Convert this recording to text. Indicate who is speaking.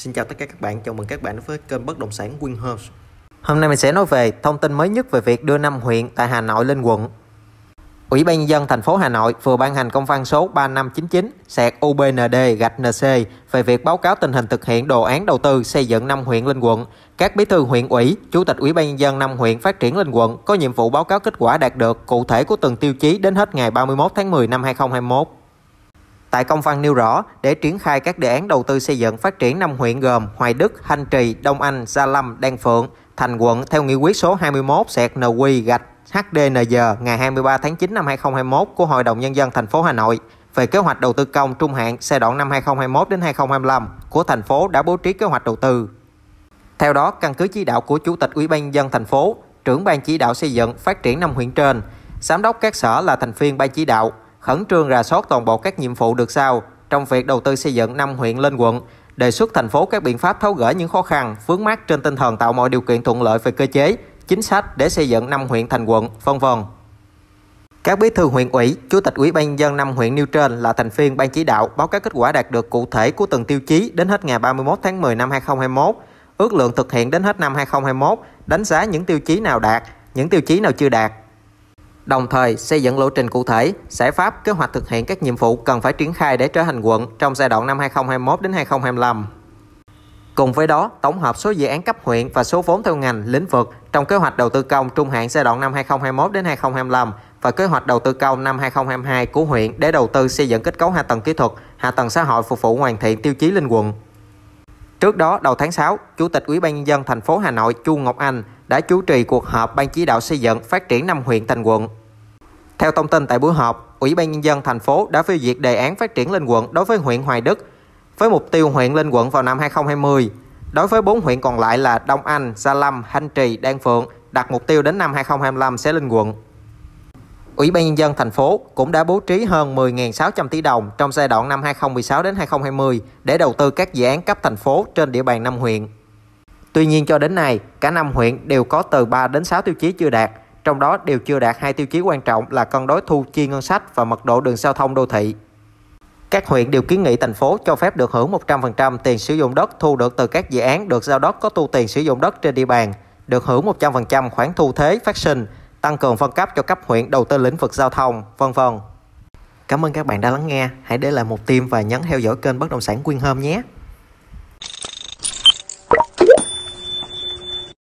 Speaker 1: Xin chào tất cả các bạn, chào mừng các bạn đến với kênh bất động sản Winhouse. Hôm nay mình sẽ nói về thông tin mới nhất về việc đưa 5 huyện tại Hà Nội lên quận. Ủy ban nhân dân thành phố Hà Nội vừa ban hành công văn số 3599 sạc UBND gạch NC về việc báo cáo tình hình thực hiện đồ án đầu tư xây dựng 5 huyện lên quận. Các bí thư huyện ủy, chủ tịch ủy ban nhân dân 5 huyện phát triển lên quận có nhiệm vụ báo cáo kết quả đạt được cụ thể của từng tiêu chí đến hết ngày 31 tháng 10 năm 2021. Tại công văn nêu rõ, để triển khai các đề án đầu tư xây dựng phát triển năm huyện gồm Hoài Đức, Thanh Trì, Đông Anh, Gia Lâm, Đan Phượng, thành quận theo nghị quyết số 21 sẹt NQ gạch HDNZ ngày 23 tháng 9 năm 2021 của Hội đồng Nhân dân thành phố Hà Nội về kế hoạch đầu tư công trung hạn giai đoạn năm 2021 đến 2025 của thành phố đã bố trí kế hoạch đầu tư. Theo đó, căn cứ chỉ đạo của Chủ tịch Ủy ban nhân dân thành phố, trưởng ban chỉ đạo xây dựng phát triển năm huyện trên, giám đốc các sở là thành viên ban chỉ đạo, khẩn trương rà soát toàn bộ các nhiệm vụ được sao trong việc đầu tư xây dựng 5 huyện lên quận, đề xuất thành phố các biện pháp tháo gỡ những khó khăn, vướng mắc trên tinh thần tạo mọi điều kiện thuận lợi về cơ chế, chính sách để xây dựng 5 huyện thành quận, vân vân. Các bí thư huyện ủy, chủ tịch ủy ban dân năm huyện nêu trên là thành viên ban chỉ đạo báo cáo kết quả đạt được cụ thể của từng tiêu chí đến hết ngày 31 tháng 10 năm 2021, ước lượng thực hiện đến hết năm 2021, đánh giá những tiêu chí nào đạt, những tiêu chí nào chưa đạt, đồng thời xây dựng lộ trình cụ thể, giải pháp, kế hoạch thực hiện các nhiệm vụ cần phải triển khai để trở thành quận trong giai đoạn năm 2021 đến 2025. Cùng với đó, tổng hợp số dự án cấp huyện và số vốn theo ngành, lĩnh vực trong kế hoạch đầu tư công trung hạn giai đoạn năm 2021 đến 2025 và kế hoạch đầu tư công năm 2022 của huyện để đầu tư xây dựng kết cấu hạ tầng kỹ thuật, hạ tầng xã hội phục vụ hoàn thiện tiêu chí lên quận. Trước đó, đầu tháng 6, Chủ tịch Ủy ban nhân dân thành phố Hà Nội Chu Ngọc Anh đã chủ trì cuộc họp ban chỉ đạo xây dựng phát triển năm huyện thành quận. Theo thông tin tại buổi họp, Ủy ban nhân dân thành phố đã phê duyệt đề án phát triển lên quận đối với huyện Hoài Đức với mục tiêu huyện lên quận vào năm 2020. Đối với 4 huyện còn lại là Đông Anh, Gia Lâm, Thanh Trì, Đan Phượng đặt mục tiêu đến năm 2025 sẽ lên quận. Ủy ban nhân dân thành phố cũng đã bố trí hơn 10.600 tỷ đồng trong giai đoạn năm 2016 đến 2020 để đầu tư các dự án cấp thành phố trên địa bàn năm huyện. Tuy nhiên cho đến nay, cả năm huyện đều có từ 3 đến 6 tiêu chí chưa đạt, trong đó đều chưa đạt hai tiêu chí quan trọng là cân đối thu chi ngân sách và mật độ đường giao thông đô thị. Các huyện đều kiến nghị thành phố cho phép được hưởng 100% tiền sử dụng đất thu được từ các dự án được giao đất có tu tiền sử dụng đất trên địa bàn, được hưởng 100% khoản thu thuế phát sinh tăng cường phân cấp cho cấp huyện đầu tư lĩnh vực giao thông, vân vân. Cảm ơn các bạn đã lắng nghe. Hãy để lại một tim và nhấn theo dõi kênh Bất động sản Quyên Hôm nhé.